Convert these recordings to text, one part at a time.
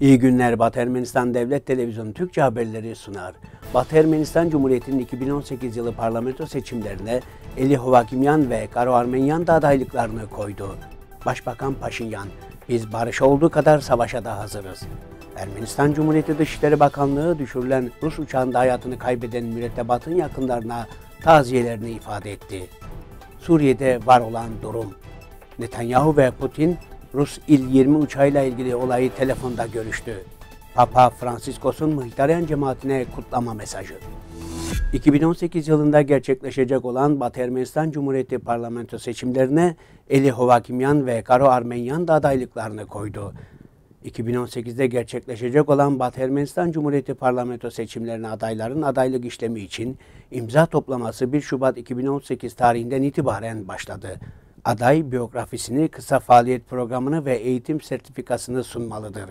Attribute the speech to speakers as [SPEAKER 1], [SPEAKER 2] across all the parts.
[SPEAKER 1] İyi günler Batı Ermenistan Devlet Televizyonu Türkçe haberleri sunar. Batı Ermenistan Cumhuriyeti'nin 2018 yılı parlamento seçimlerine Eli Hovakimyan ve Karo Armenyan da adaylıklarını koydu. Başbakan Paşinyan, biz barış olduğu kadar savaşa da hazırız. Ermenistan Cumhuriyeti Dışişleri Bakanlığı düşürülen Rus uçağında hayatını kaybeden mürettebatın yakınlarına taziyelerini ifade etti. Suriye'de var olan durum. Netanyahu ve Putin Rus i̇l 23 uçağıyla ilgili olayı telefonda görüştü. Papa Franciscos'un Mıhtaryan cemaatine kutlama mesajı. 2018 yılında gerçekleşecek olan Batı Ermenistan Cumhuriyeti parlamento seçimlerine Eli Hovakimyan ve Karo Armenyan da adaylıklarını koydu. 2018'de gerçekleşecek olan Batı Ermenistan Cumhuriyeti parlamento seçimlerine adayların adaylık işlemi için imza toplaması 1 Şubat 2018 tarihinden itibaren başladı aday biyografisini, kısa faaliyet programını ve eğitim sertifikasını sunmalıdır.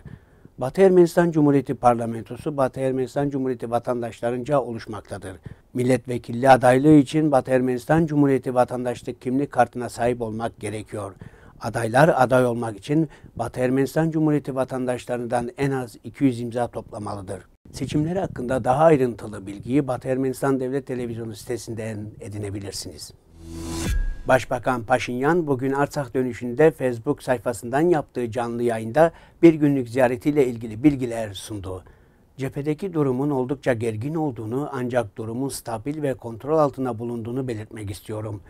[SPEAKER 1] Batı Ermenistan Cumhuriyeti Parlamentosu Batı Ermenistan Cumhuriyeti vatandaşlarınca oluşmaktadır. Milletvekilliği adaylığı için Batı Ermenistan Cumhuriyeti vatandaşlık kimlik kartına sahip olmak gerekiyor. Adaylar aday olmak için Batı Ermenistan Cumhuriyeti vatandaşlarından en az 200 imza toplamalıdır. Seçimleri hakkında daha ayrıntılı bilgiyi Batı Ermenistan Devlet Televizyonu sitesinden edinebilirsiniz. Başbakan Paşinyan bugün Arsak dönüşünde Facebook sayfasından yaptığı canlı yayında bir günlük ziyaretiyle ilgili bilgiler sundu. Cephedeki durumun oldukça gergin olduğunu ancak durumun stabil ve kontrol altına bulunduğunu belirtmek istiyorum.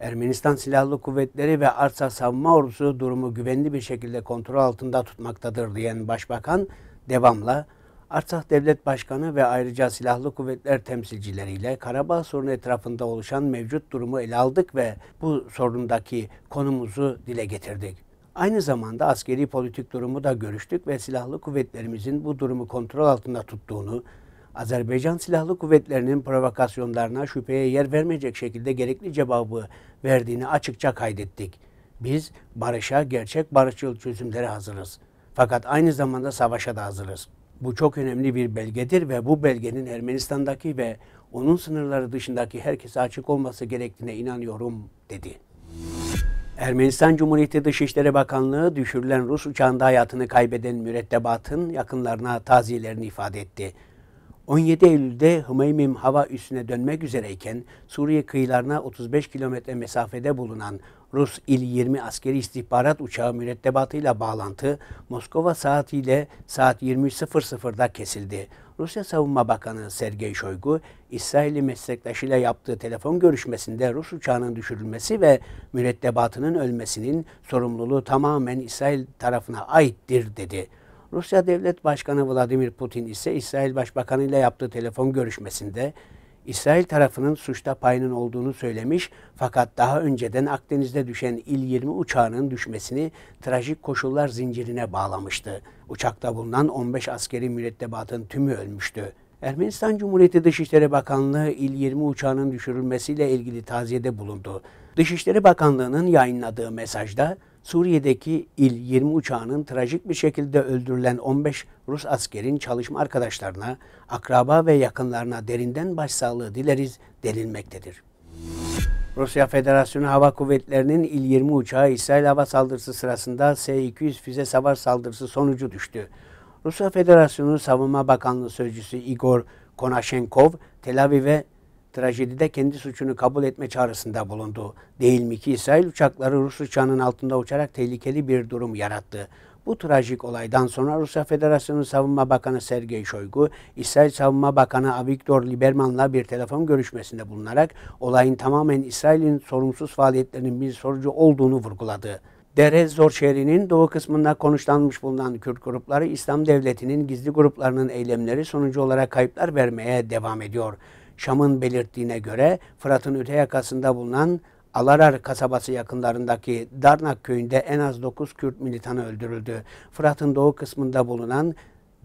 [SPEAKER 1] Ermenistan Silahlı Kuvvetleri ve Arsa Savunma Ordusu durumu güvenli bir şekilde kontrol altında tutmaktadır diyen Başbakan devamla Artsah Devlet Başkanı ve ayrıca silahlı kuvvetler temsilcileriyle Karabağ sorunu etrafında oluşan mevcut durumu ele aldık ve bu sorundaki konumuzu dile getirdik. Aynı zamanda askeri politik durumu da görüştük ve silahlı kuvvetlerimizin bu durumu kontrol altında tuttuğunu, Azerbaycan Silahlı Kuvvetleri'nin provokasyonlarına şüpheye yer vermeyecek şekilde gerekli cevabı verdiğini açıkça kaydettik. Biz barışa, gerçek barışçıl çözümlere hazırız. Fakat aynı zamanda savaşa da hazırız. Bu çok önemli bir belgedir ve bu belgenin Ermenistan'daki ve onun sınırları dışındaki herkese açık olması gerektiğine inanıyorum dedi. Ermenistan Cumhuriyeti Dışişleri Bakanlığı düşürülen Rus uçağında hayatını kaybeden mürettebatın yakınlarına taziyelerini ifade etti. 17 Eylül'de Hmeymim hava üssüne dönmek üzereyken Suriye kıyılarına 35 kilometre mesafede bulunan Rus İl-20 askeri istihbarat uçağı mürettebatıyla bağlantı Moskova saatiyle saat 23.00'da kesildi. Rusya Savunma Bakanı Sergey Shoigu, İsrail'i meslektaşıyla yaptığı telefon görüşmesinde Rus uçağının düşürülmesi ve mürettebatının ölmesinin sorumluluğu tamamen İsrail tarafına aittir dedi. Rusya Devlet Başkanı Vladimir Putin ise İsrail Başbakanı ile yaptığı telefon görüşmesinde İsrail tarafının suçta payının olduğunu söylemiş fakat daha önceden Akdeniz'de düşen İl-20 uçağının düşmesini trajik koşullar zincirine bağlamıştı. Uçakta bulunan 15 askeri mürettebatın tümü ölmüştü. Ermenistan Cumhuriyeti Dışişleri Bakanlığı İl-20 uçağının düşürülmesiyle ilgili taziyede bulundu. Dışişleri Bakanlığı'nın yayınladığı mesajda Suriye'deki il 20 uçağının trajik bir şekilde öldürülen 15 Rus askerin çalışma arkadaşlarına, akraba ve yakınlarına derinden başsağlığı dileriz denilmektedir. Rusya Federasyonu Hava Kuvvetleri'nin il 20 uçağı İsrail hava saldırısı sırasında S-200 füze savar saldırısı sonucu düştü. Rusya Federasyonu Savunma Bakanlığı Sözcüsü Igor Konashenkov, Tel Aviv'e trajedide kendi suçunu kabul etme çağrısında bulundu. Değil mi ki İsrail uçakları Rus uçağının altında uçarak tehlikeli bir durum yarattı. Bu trajik olaydan sonra Rusya Federasyonu Savunma Bakanı Sergey Shoigu, İsrail Savunma Bakanı Avigdor Liberman'la bir telefon görüşmesinde bulunarak olayın tamamen İsrail'in sorumsuz faaliyetlerinin bir sorucu olduğunu vurguladı. Dere Zor şehrinin doğu kısmında konuşlanmış bulunan Kürt grupları İslam Devleti'nin gizli gruplarının eylemleri sonucu olarak kayıplar vermeye devam ediyor. Şam'ın belirttiğine göre Fırat'ın öte yakasında bulunan Alarar kasabası yakınlarındaki Darnak köyünde en az 9 Kürt militanı öldürüldü. Fırat'ın doğu kısmında bulunan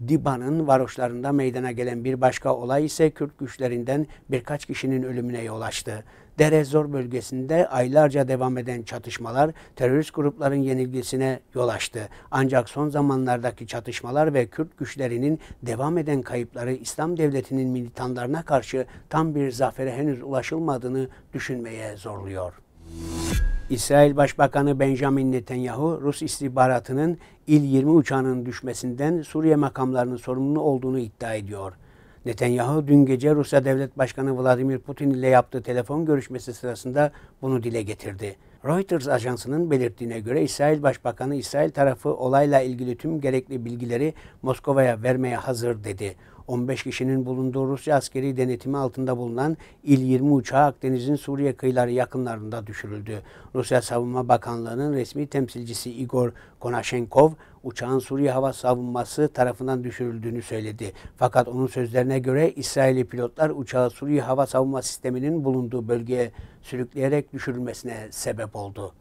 [SPEAKER 1] Diba'nın varoşlarında meydana gelen bir başka olay ise Kürt güçlerinden birkaç kişinin ölümüne yol açtı. Derezor bölgesinde aylarca devam eden çatışmalar terörist grupların yenilgisine yol açtı. Ancak son zamanlardaki çatışmalar ve Kürt güçlerinin devam eden kayıpları İslam Devleti'nin militanlarına karşı tam bir zafere henüz ulaşılmadığını düşünmeye zorluyor. İsrail Başbakanı Benjamin Netanyahu, Rus istihbaratının İl-20 uçağının düşmesinden Suriye makamlarının sorumlu olduğunu iddia ediyor. Netanyahu dün gece Rusya Devlet Başkanı Vladimir Putin ile yaptığı telefon görüşmesi sırasında bunu dile getirdi. Reuters ajansının belirttiğine göre İsrail Başbakanı İsrail tarafı olayla ilgili tüm gerekli bilgileri Moskova'ya vermeye hazır dedi. 15 kişinin bulunduğu Rusya askeri denetimi altında bulunan İl-20 uçağı Akdeniz'in Suriye kıyıları yakınlarında düşürüldü. Rusya Savunma Bakanlığı'nın resmi temsilcisi Igor Konashenkov, uçağın Suriye Hava Savunması tarafından düşürüldüğünü söyledi. Fakat onun sözlerine göre İsraili pilotlar uçağı Suriye Hava Savunma Sistemi'nin bulunduğu bölgeye sürükleyerek düşürülmesine sebep oldu.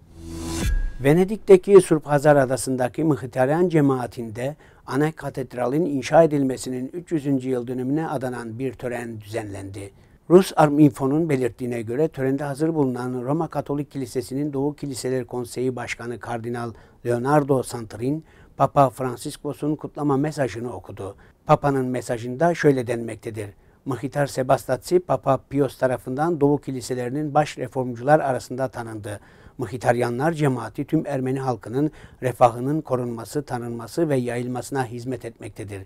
[SPEAKER 1] Venedik'teki Surpazar Adası'ndaki Mıhıtaryan cemaatinde ana katedralin inşa edilmesinin 300. yıl dönümüne adanan bir tören düzenlendi. Rus Arminfo'nun belirttiğine göre törende hazır bulunan Roma Katolik Kilisesi'nin Doğu Kiliseleri Konseyi Başkanı Kardinal Leonardo Santorin, Papa Franciscos'un kutlama mesajını okudu. Papa'nın mesajında şöyle denmektedir. Mahitar Sebastatsi, Papa Pius tarafından Doğu Kiliselerinin baş reformcular arasında tanındı. Mıhitaryanlar cemaati tüm Ermeni halkının refahının korunması, tanınması ve yayılmasına hizmet etmektedir.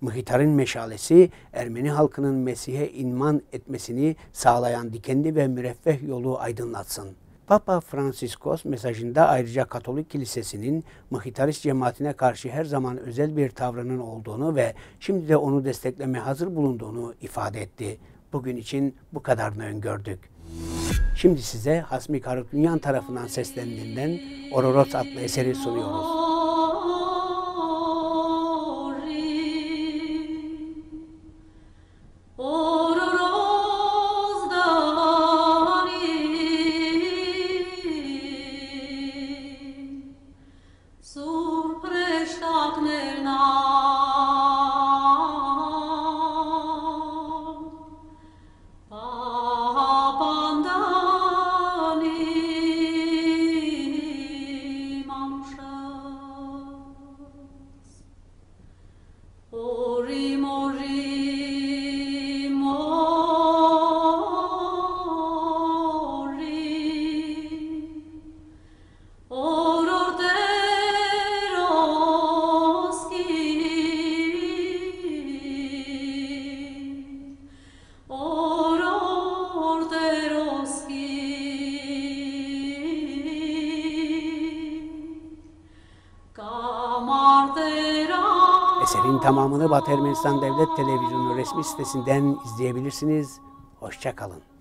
[SPEAKER 1] Mıhitar'ın meşalesi Ermeni halkının Mesih'e inman etmesini sağlayan dikenli ve müreffeh yolu aydınlatsın. Papa Franciskos mesajında ayrıca Katolik Kilisesi'nin Mıhitarist cemaatine karşı her zaman özel bir tavrının olduğunu ve şimdi de onu destekleme hazır bulunduğunu ifade etti. Bugün için bu kadarını öngördük. Şimdi size Hasmi Karıkünyan tarafından seslendiğinden Ororos adlı eseri sunuyoruz. Eserin tamamını Batı Ermenistan Devlet Televizyonu resmi sitesinden izleyebilirsiniz. Hoşçakalın.